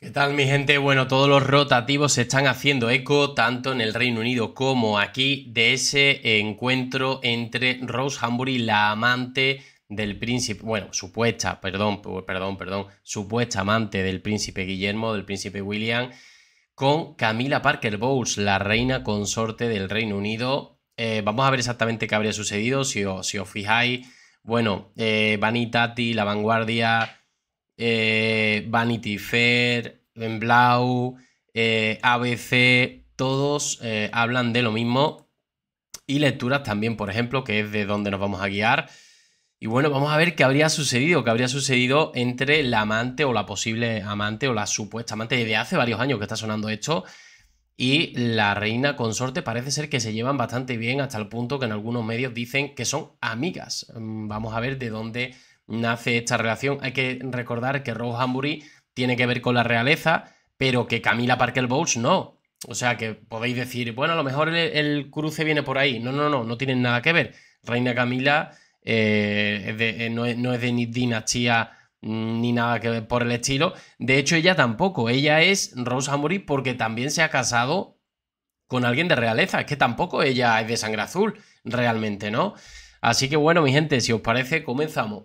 ¿Qué tal mi gente? Bueno, todos los rotativos se están haciendo eco, tanto en el Reino Unido como aquí, de ese encuentro entre Rose Hambury, la amante del príncipe, bueno, supuesta, perdón, perdón, perdón, supuesta amante del príncipe Guillermo, del príncipe William, con Camila Parker Bowles, la reina consorte del Reino Unido. Eh, vamos a ver exactamente qué habría sucedido, si os, si os fijáis, bueno, eh, Vanitati, La Vanguardia eh, Vanity Fair, Ben Blau, eh, ABC, todos eh, hablan de lo mismo. Y lecturas también, por ejemplo, que es de donde nos vamos a guiar. Y bueno, vamos a ver qué habría sucedido, qué habría sucedido entre la amante o la posible amante o la supuesta amante desde hace varios años que está sonando esto y la reina consorte parece ser que se llevan bastante bien hasta el punto que en algunos medios dicen que son amigas. Mm, vamos a ver de dónde nace esta relación. Hay que recordar que Rose Hambury tiene que ver con la realeza, pero que Camila Parker Bowles no. O sea que podéis decir, bueno, a lo mejor el, cruce viene por ahí. No, no, no, no tienen nada que ver. Reina Camila eh, eh, no, es, no, es, de ni dinastía mm, ni nada que ver por el estilo. De hecho, ella tampoco. Ella es Rose Hambury porque también se ha casado con alguien de realeza. Es que tampoco ella es de sangre azul, realmente, ¿no? Así que bueno, mi gente, si os parece, comenzamos.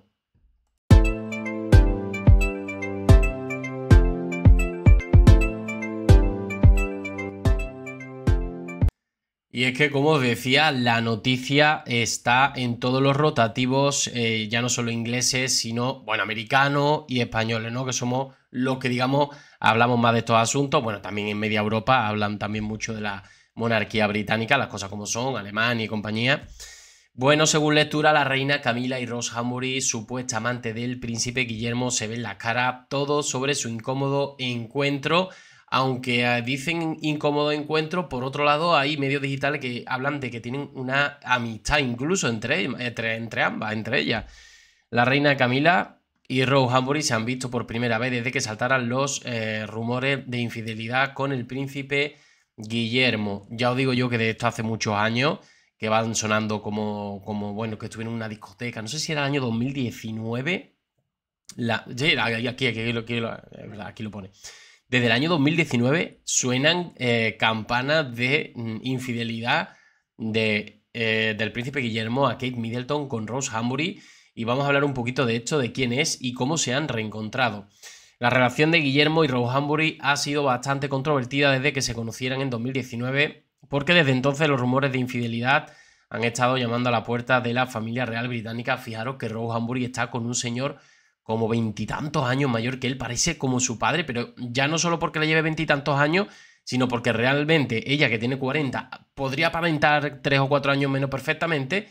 Y es que, como os decía, la noticia está en todos los rotativos, eh, ya no solo ingleses, sino, bueno, americanos y españoles, ¿no? Que somos los que, digamos, hablamos más de estos asuntos. Bueno, también en media Europa hablan también mucho de la monarquía británica, las cosas como son, Alemania y compañía. Bueno, según lectura, la reina Camila y Rose Hambury, supuesta amante del príncipe Guillermo, se ven la cara todo sobre su incómodo encuentro aunque ah, dicen incómodo encuentro, por otro lado hay medios digitales que hablan de que tienen una amistad incluso entre, entre, ambas, entre ellas. La reina Camila y Rose Hambury se han visto por primera vez desde que saltaran los eh, rumores de infidelidad con el príncipe Guillermo. Ya os digo yo que de esto hace muchos años que van sonando como, como bueno, que estuvieron en una discoteca, no sé si era el año 2019. La, aquí lo pone desde el año 2019 suenan eh, campanas de mm, infidelidad de, eh, del príncipe Guillermo a Kate Middleton con Rose Hambury y vamos a hablar un poquito de esto, de quién es y cómo se han reencontrado. La relación de Guillermo y Rose Hambury ha sido bastante controvertida desde que se conocieran en 2019 porque desde entonces los rumores de infidelidad han estado llamando a la puerta de la familia real británica. Fijaros que Rose Hambury está con un señor como veintitantos años mayor que él, parece como su padre, pero ya no solo porque le lleve veintitantos años, sino porque realmente ella que tiene 40 podría aparentar tres o cuatro años menos perfectamente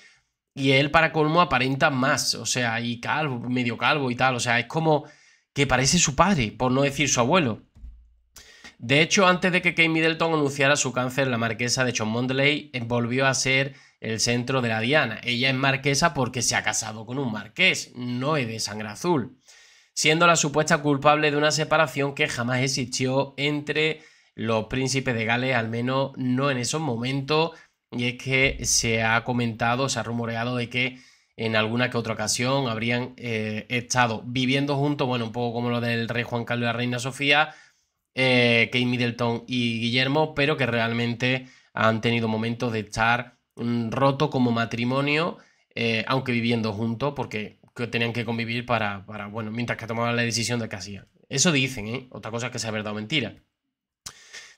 y él para colmo aparenta más, o sea, y calvo, medio calvo y tal, o sea, es como que parece su padre, por no decir su abuelo. De hecho, antes de que Kate Middleton anunciara su cáncer, la marquesa de chomondeley eh, volvió a ser el centro de la diana. Ella es marquesa porque se ha casado con un marqués, no es de sangre azul, siendo la supuesta culpable de una separación que jamás existió entre los príncipes de Gales, al menos no en esos momentos, y es que se ha comentado, se ha rumoreado de que en alguna que otra ocasión habrían eh, estado viviendo juntos, bueno, un poco como lo del rey Juan Carlos y la reina Sofía, eh, Kate Middleton y Guillermo, pero que realmente han tenido momentos de estar mm, roto como matrimonio, eh, aunque viviendo juntos, porque tenían que convivir para, bueno, mientras que tomaban la decisión de que hacían. Eso dicen, ¿eh? Otra cosa es que ha verdad o mentira.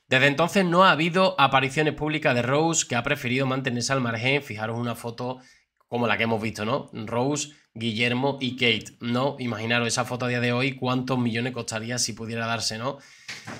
Desde entonces no ha habido apariciones públicas de Rose que ha preferido mantenerse al margen. Fijaros una foto como la que hemos visto, ¿no? Rose Guillermo y Kate. No, imaginaros esa foto a día de hoy, cuántos millones costaría si pudiera darse, ¿no?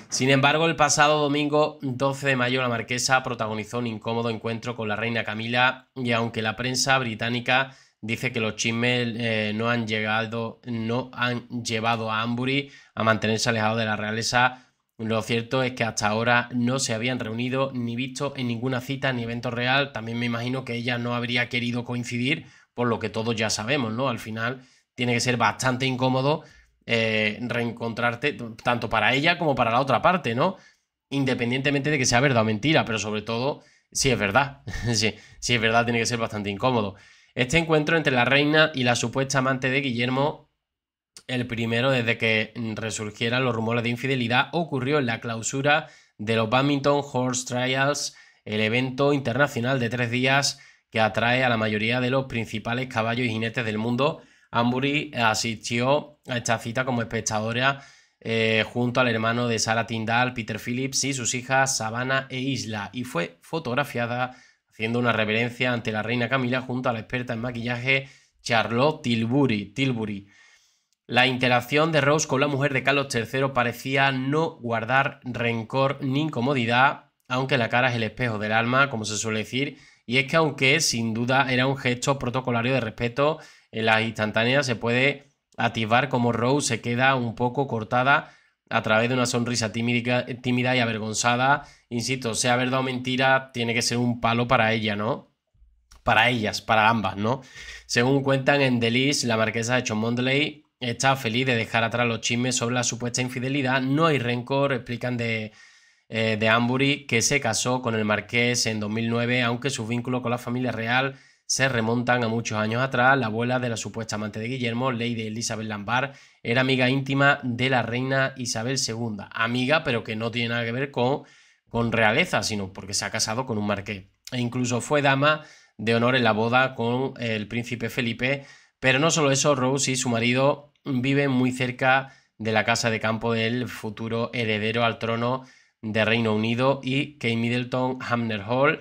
Sin embargo, el pasado domingo 12 de mayo la marquesa protagonizó un incómodo encuentro con la reina Camila y aunque la prensa británica dice que los chismes eh, no han llegado, no han llevado a Ambury a mantenerse alejado de la realeza, lo cierto es que hasta ahora no se habían reunido ni visto en ninguna cita ni evento real. También me imagino que ella no habría querido coincidir por lo que todos ya sabemos, ¿no? Al final tiene que ser bastante incómodo eh, reencontrarte, tanto para ella como para la otra parte, ¿no? Independientemente de que sea verdad o mentira, pero sobre todo si es verdad. si, si es verdad, tiene que ser bastante incómodo. Este encuentro entre la reina y la supuesta amante de Guillermo, el primero desde que resurgieran los rumores de infidelidad, ocurrió en la clausura de los Badminton Horse Trials, el evento internacional de tres días que atrae a la mayoría de los principales caballos y jinetes del mundo. Ambury asistió a esta cita como espectadora eh, junto al hermano de Sarah Tyndall, Peter Phillips, y sus hijas Savannah e Isla, y fue fotografiada haciendo una reverencia ante la reina Camila junto a la experta en maquillaje Charlotte Tilbury. Tilbury. La interacción de Rose con la mujer de Carlos III parecía no guardar rencor ni incomodidad, aunque la cara es el espejo del alma, como se suele decir, y es que aunque sin duda era un gesto protocolario de respeto, en las instantáneas se puede ativar como Rose se queda un poco cortada a través de una sonrisa tímida y avergonzada. Insisto, sea verdad o mentira, tiene que ser un palo para ella, ¿no? Para ellas, para ambas, ¿no? Según cuentan en Delis, la marquesa de Chomondley está feliz de dejar atrás los chismes sobre la supuesta infidelidad. No hay rencor, explican de, eh, de Ambury, que se casó con el marqués en 2009, aunque su vínculo con la familia real se remontan a muchos años atrás. La abuela de la supuesta amante de Guillermo, Lady Elizabeth Lambar, era amiga íntima de la reina Isabel II. Amiga, pero que no tiene nada que ver con, con realeza, sino porque se ha casado con un marqués. E incluso fue dama de honor en la boda con el príncipe Felipe. Pero no solo eso, Rose y su marido viven muy cerca de la casa de campo del futuro heredero al trono de Reino Unido y Kate Middleton Hamner Hall.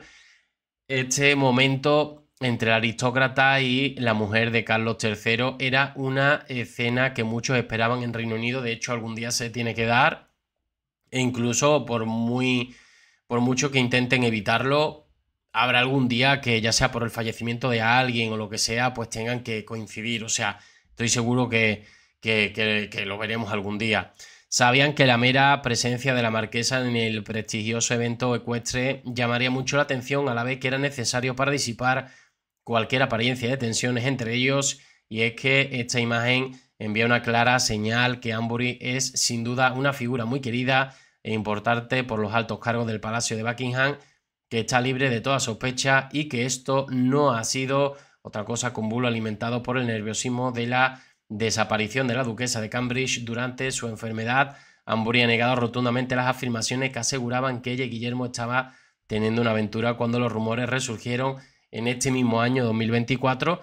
Este momento entre la aristócrata y la mujer de Carlos III era una escena que muchos esperaban en Reino Unido, de hecho algún día se tiene que dar, e incluso por muy por mucho que intenten evitarlo, habrá algún día que ya sea por el fallecimiento de alguien o lo que sea, pues tengan que coincidir, o sea, estoy seguro que, que lo veremos algún día sabían que la mera presencia de la marquesa en el prestigioso evento ecuestre llamaría mucho la atención a la vez que era necesario para disipar cualquier apariencia de tensiones entre ellos y es que esta imagen envía una clara señal que Ambury es sin duda una figura muy querida e importante por los altos cargos del Palacio de Buckingham, que está libre de toda sospecha y que esto no ha sido otra cosa con bulo alimentado por el nerviosismo de la desaparición de la duquesa de Cambridge durante su enfermedad, Hambury ha negado rotundamente las afirmaciones que aseguraban que ella y Guillermo estaba teniendo una aventura cuando los rumores resurgieron en este mismo año 2024.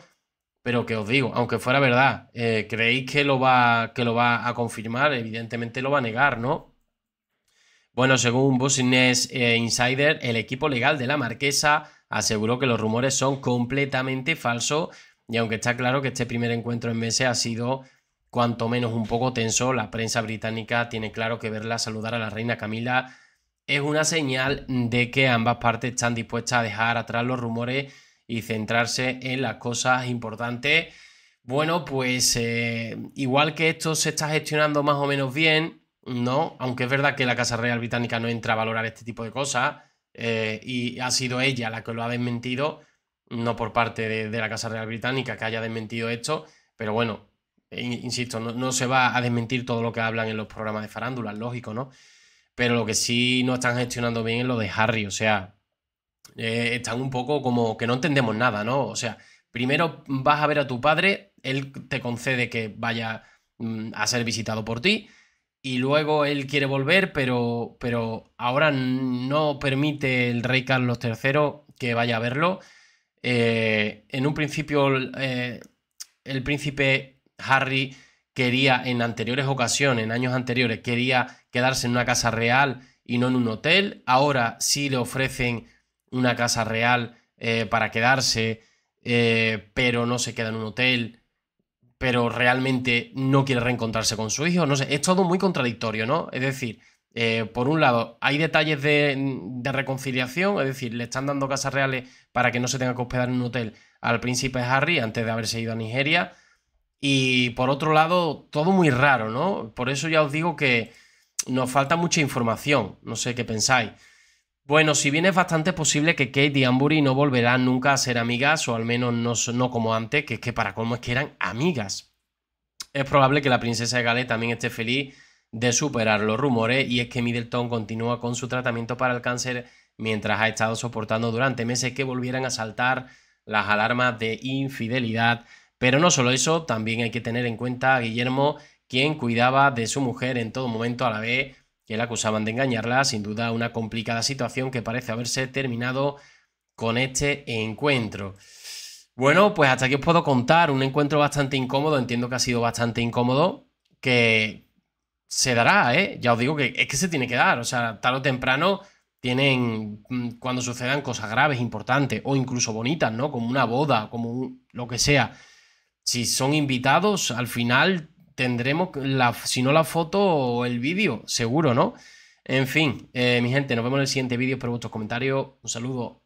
Pero que os digo, aunque fuera verdad, eh, ¿creéis que lo, va, que lo va a confirmar? Evidentemente lo va a negar, ¿no? Bueno, según Business eh, Insider, el equipo legal de la marquesa aseguró que los rumores son completamente falsos, y aunque está claro que este primer encuentro en meses ha sido cuanto menos un poco tenso, la prensa británica tiene claro que verla saludar a la reina Camila es una señal de que ambas partes están dispuestas a dejar atrás los rumores y centrarse en las cosas importantes. Bueno, pues eh, igual que esto se está gestionando más o menos bien, ¿no? Aunque es verdad que la Casa Real Británica no entra a valorar este tipo de cosas eh, y ha sido ella la que lo ha desmentido, no por parte de, la Casa Real Británica que haya desmentido esto, pero bueno, insisto, no, se va a desmentir todo lo que hablan en los programas de farándula, lógico, ¿no? Pero lo que sí no están gestionando bien es lo de Harry, o sea, eh, están un poco como que no entendemos nada, ¿no? O sea, primero vas a ver a tu padre, él te concede que vaya mm, a ser visitado por ti, y luego él quiere volver, pero, pero ahora no permite el rey Carlos III que vaya a verlo eh, en un principio eh, el príncipe Harry quería en anteriores ocasiones, en años anteriores, quería quedarse en una casa real y no en un hotel. Ahora sí le ofrecen una casa real eh, para quedarse, pero no se queda en un hotel, pero realmente no quiere reencontrarse con su hijo. No sé, es todo muy contradictorio, ¿no? Es decir, eh, por un lado, hay detalles de, reconciliación, es decir, le están dando casas reales para que no se tenga que hospedar en un hotel al príncipe Harry antes de haberse ido a Nigeria. Y por otro lado, todo muy raro, ¿no? Por eso ya os digo que nos falta mucha información, no sé qué pensáis. Bueno, si bien es bastante posible que Kate y Ambury no volverán nunca a ser amigas, o al menos no, como antes, que es que para cómo es que eran amigas. Es probable que la princesa de Gales también esté feliz de superar los rumores y es que Middleton continúa con su tratamiento para el cáncer mientras ha estado soportando durante meses que volvieran a saltar las alarmas de infidelidad. Pero no solo eso, también hay que tener en cuenta a Guillermo, quien cuidaba de su mujer en todo momento a la vez que la acusaban de engañarla, sin duda una complicada situación que parece haberse terminado con este encuentro. Bueno, pues hasta aquí os puedo contar un encuentro bastante incómodo, entiendo que ha sido bastante incómodo, que, se dará, ¿eh? Ya os digo que es que se tiene que dar, o sea, tarde o temprano tienen, mm, cuando sucedan cosas graves, importantes, o incluso bonitas, ¿no? Como una boda, como lo que sea. Si son invitados, al final tendremos, la, si no la foto o el vídeo, seguro, ¿no? En fin, eh, mi gente, nos vemos en el siguiente vídeo. Espero vuestros comentarios. Un saludo.